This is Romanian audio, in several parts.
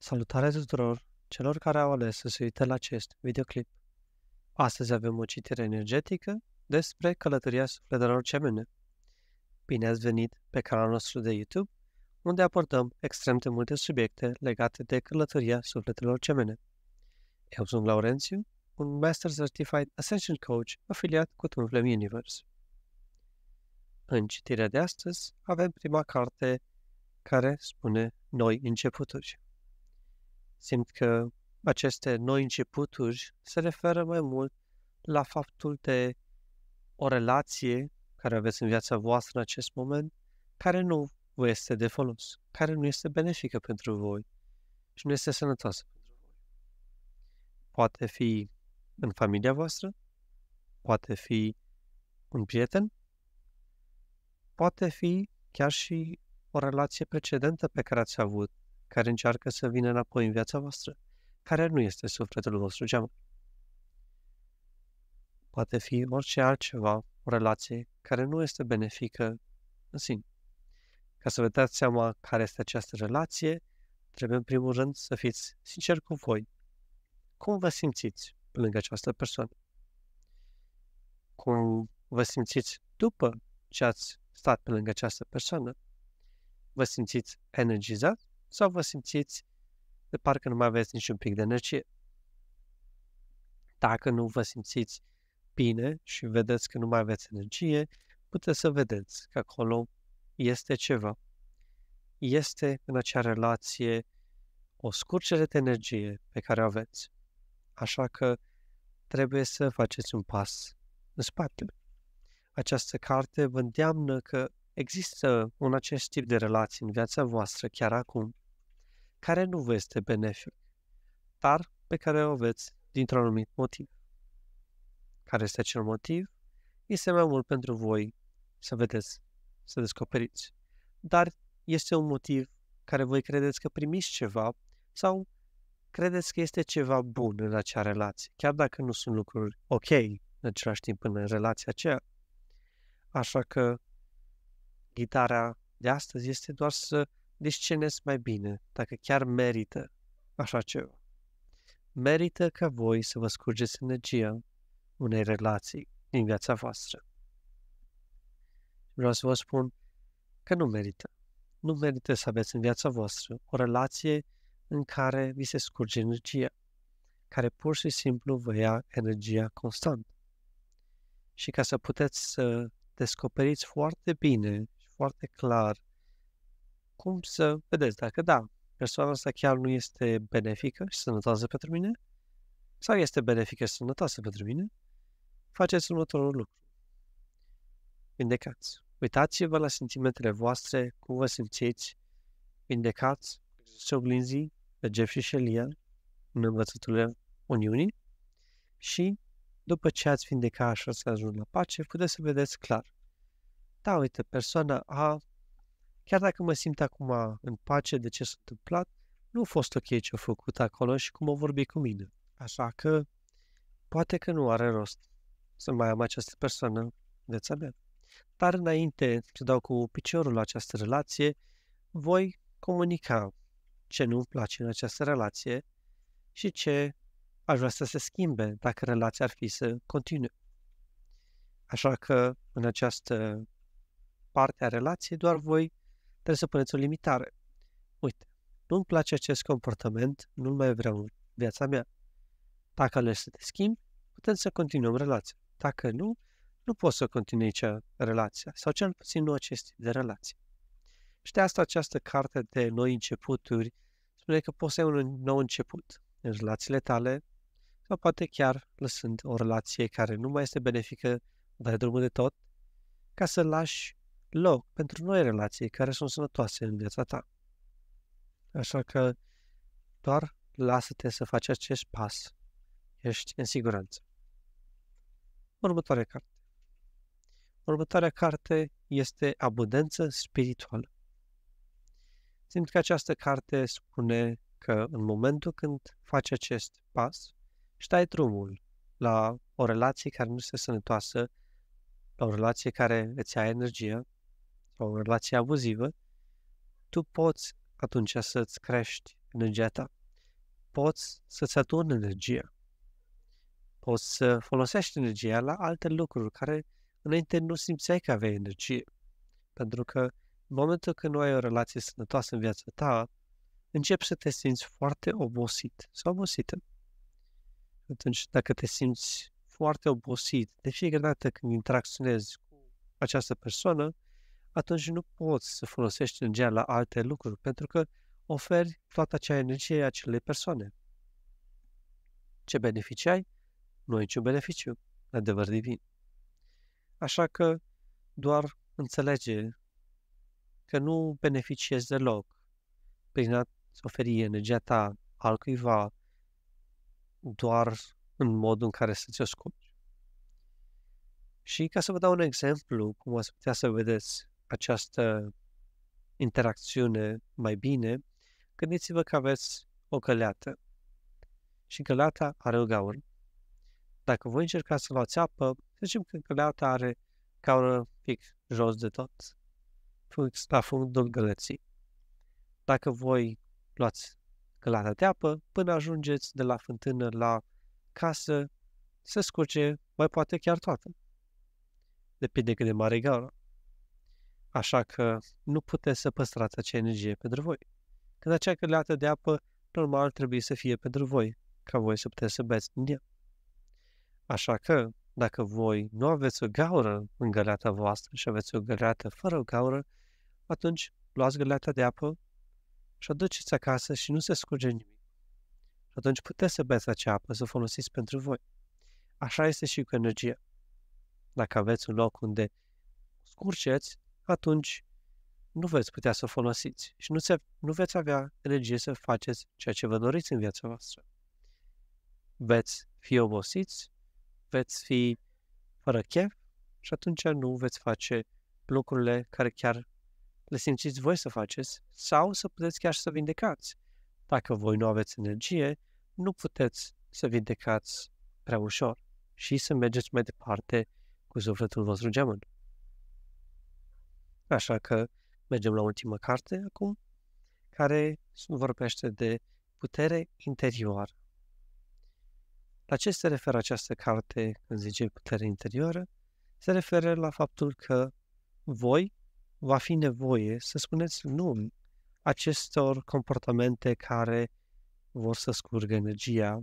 Salutare tuturor celor care au ales să se uite la acest videoclip. Astăzi avem o citire energetică despre călătoria sufletelor cemene. Bine ați venit pe canalul nostru de YouTube, unde abordăm extrem de multe subiecte legate de călătoria sufletelor cemene. Eu sunt Laurențiu, un Master Certified Ascension Coach afiliat cu Twinflame Universe. În citirea de astăzi avem prima carte care spune Noi începuturi. Simt că aceste noi începuturi se referă mai mult la faptul de o relație care aveți în viața voastră în acest moment, care nu vă este de folos, care nu este benefică pentru voi și nu este sănătoasă pentru voi. Poate fi în familia voastră, poate fi un prieten, poate fi chiar și o relație precedentă pe care ați avut care încearcă să vină înapoi în viața voastră, care nu este sufletul vostru geam. Poate fi orice altceva, o relație care nu este benefică în sine. Ca să vă dați seama care este această relație, trebuie în primul rând să fiți sinceri cu voi. Cum vă simțiți pe lângă această persoană? Cum vă simțiți după ce ați stat pe lângă această persoană? Vă simțiți energizat sau vă simțiți de parcă nu mai aveți niciun pic de energie. Dacă nu vă simțiți bine și vedeți că nu mai aveți energie, puteți să vedeți că acolo este ceva. Este în acea relație o scurgere de energie pe care o aveți. Așa că trebuie să faceți un pas în spate. Această carte vă îndeamnă că Există un acest tip de relații în viața voastră chiar acum, care nu vă este benefic, dar pe care o veți dintr-un anumit motiv. Care este acel motiv? Este mai mult pentru voi să vedeți, să descoperiți. Dar este un motiv care voi credeți că primiți ceva sau credeți că este ceva bun în acea relație, chiar dacă nu sunt lucruri ok în același timp în relația aceea. Așa că gitara de astăzi este doar să descenezi mai bine dacă chiar merită așa ceva. Merită ca voi să vă scurgeți energia unei relații din viața voastră. Vreau să vă spun că nu merită. Nu merită să aveți în viața voastră o relație în care vi se scurge energia, care pur și simplu vă ia energia constant. Și ca să puteți să descoperiți foarte bine foarte clar cum să vedeți dacă, da, persoana asta chiar nu este benefică și sănătoasă pentru mine sau este benefică și sănătoasă pentru mine, faceți următorul lucru. Vindecați. Uitați-vă la sentimentele voastre, cum vă simțiți, vindecați, se oglinzi pe Jeff și Shelia în învățăturile Uniunii și după ce ați vindecat și ați ajuns la pace, puteți să vedeți clar da, uite, persoana A, chiar dacă mă simt acum în pace de ce s-a întâmplat, nu a fost ok ce a făcut acolo și cum a vorbit cu mine. Așa că poate că nu are rost să mai am această persoană în viața mea. Dar înainte să dau cu piciorul la această relație, voi comunica ce nu îmi place în această relație și ce aș vrea să se schimbe dacă relația ar fi să continue. Așa că în această parte a relației, doar voi trebuie să puneți o limitare. Uite, nu-mi place acest comportament, nu-l mai vreau în viața mea. Dacă le să te schimb, putem să continuăm relația. Dacă nu, nu poți să continui cea relația, sau cel puțin nu acest tip de relație. Și de asta această carte de noi începuturi spune că poți să ai un nou început în relațiile tale, sau poate chiar lăsând o relație care nu mai este benefică, dar drumul de tot, ca să lași loc pentru noi relații care sunt sănătoase în viața ta. Așa că doar lasă-te să faci acest pas. Ești în siguranță. Următoarea carte. Următoarea carte este Abundență spirituală. Simt că această carte spune că în momentul când faci acest pas, stai drumul la o relație care nu este sănătoasă, la o relație care îți ia energia, sau în relație abuzivă, tu poți atunci să-ți crești energia ta. Poți să-ți aduni energia. Poți să folosești energia la alte lucruri care înainte nu simțeai că aveai energie. Pentru că în momentul când nu ai o relație sănătoasă în viața ta, începi să te simți foarte obosit sau obosită. Atunci, dacă te simți foarte obosit de fiecare dată când interacționezi cu această persoană, atunci nu poți să folosești energia la alte lucruri, pentru că oferi toată acea energie acelei persoane. Ce beneficii ai? Nu ai niciun beneficiu, adevăr divin. Așa că doar înțelege că nu beneficiezi deloc prin a oferi energia ta altcuiva doar în modul în care să-ți o scopi. Și ca să vă dau un exemplu, cum ați putea să vedeți, această interacțiune mai bine, gândiți-vă că aveți o căleată și căleata are o gaură. Dacă voi încercați să luați apă, să zicem că căleata are gaură fix jos de tot, fix la fundul găleții. Dacă voi luați căleata de apă până ajungeți de la fântână la casă, se scurge mai poate chiar toată. Depinde cât de mare e gaura. Așa că nu puteți să păstrați acea energie pentru voi. Când acea căleată de apă, normal trebuie să fie pentru voi, ca voi să puteți să beți din ea. Așa că, dacă voi nu aveți o gaură în găleata voastră și aveți o găleată fără o gaură, atunci luați găleata de apă și aduceți acasă și nu se scurge nimic. Și atunci puteți să beți acea apă, să o folosiți pentru voi. Așa este și cu energia. Dacă aveți un loc unde scurgeți, atunci nu veți putea să folosiți și nu, se, nu veți avea energie să faceți ceea ce vă doriți în viața voastră. Veți fi obosiți, veți fi fără chef și atunci nu veți face lucrurile care chiar le simțiți voi să faceți sau să puteți chiar să vindecați. Dacă voi nu aveți energie, nu puteți să vindecați prea ușor și să mergeți mai departe cu sufletul vostru geamăn. Așa că mergem la ultima carte acum, care vorbește de putere interioară. La ce se referă această carte când zice putere interioară? Se referă la faptul că voi va fi nevoie să spuneți nu acestor comportamente care vor să scurgă energia.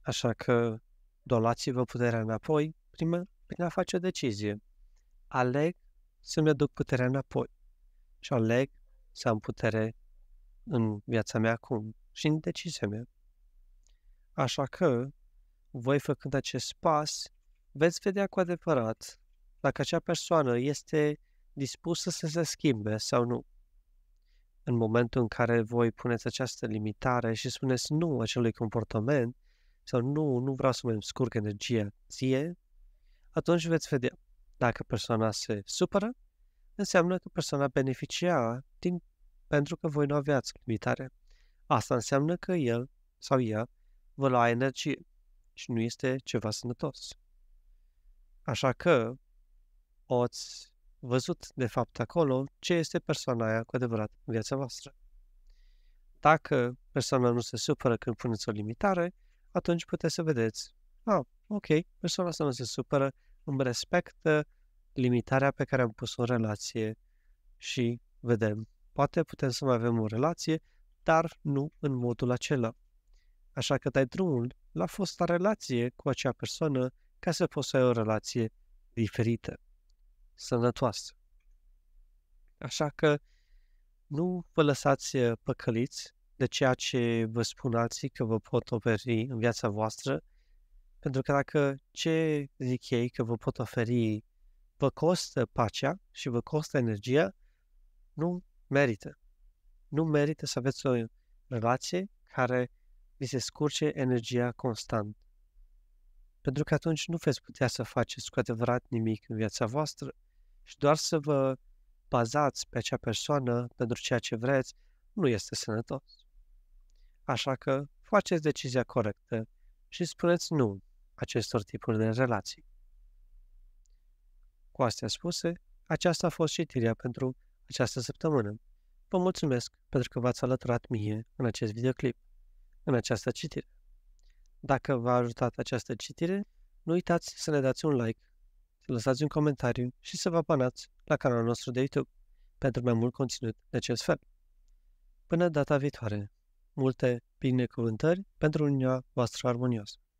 Așa că dolați-vă puterea înapoi prima, prin a face o decizie. Aleg să-mi aduc puterea înapoi și aleg să am putere în viața mea acum și în decizia mea. Așa că, voi făcând acest pas, veți vedea cu adevărat dacă acea persoană este dispusă să se schimbe sau nu. În momentul în care voi puneți această limitare și spuneți nu acelui comportament sau nu, nu vreau să mă scurg energia ție, atunci veți vedea dacă persoana se supără, înseamnă că persoana beneficia din, pentru că voi nu aveați limitare. Asta înseamnă că el sau ea vă lua energie și nu este ceva sănătos. Așa că ați văzut de fapt acolo ce este persoana aia cu adevărat în viața voastră. Dacă persoana nu se supără când puneți o limitare, atunci puteți să vedeți, ah, ok, persoana asta nu se supără, îmi respectă limitarea pe care am pus-o în relație și vedem. Poate putem să mai avem o relație, dar nu în modul acela. Așa că dai drumul la fosta relație cu acea persoană ca să poți să ai o relație diferită, sănătoasă. Așa că nu vă lăsați uh, păcăliți de ceea ce vă spun alții că vă pot oferi în viața voastră, pentru că dacă ce zic ei că vă pot oferi vă costă pacea și vă costă energia, nu merită. Nu merită să aveți o relație care vi se scurge energia constant. Pentru că atunci nu veți putea să faceți cu adevărat nimic în viața voastră și doar să vă bazați pe acea persoană pentru ceea ce vreți nu este sănătos. Așa că faceți decizia corectă și spuneți nu acestor tipuri de relații. Cu astea spuse, aceasta a fost citirea pentru această săptămână. Vă mulțumesc pentru că v-ați alăturat mie în acest videoclip, în această citire. Dacă v-a ajutat această citire, nu uitați să ne dați un like, să lăsați un comentariu și să vă abonați la canalul nostru de YouTube pentru mai mult conținut de acest fel. Până data viitoare, multe binecuvântări pentru uniunea voastră armonioasă.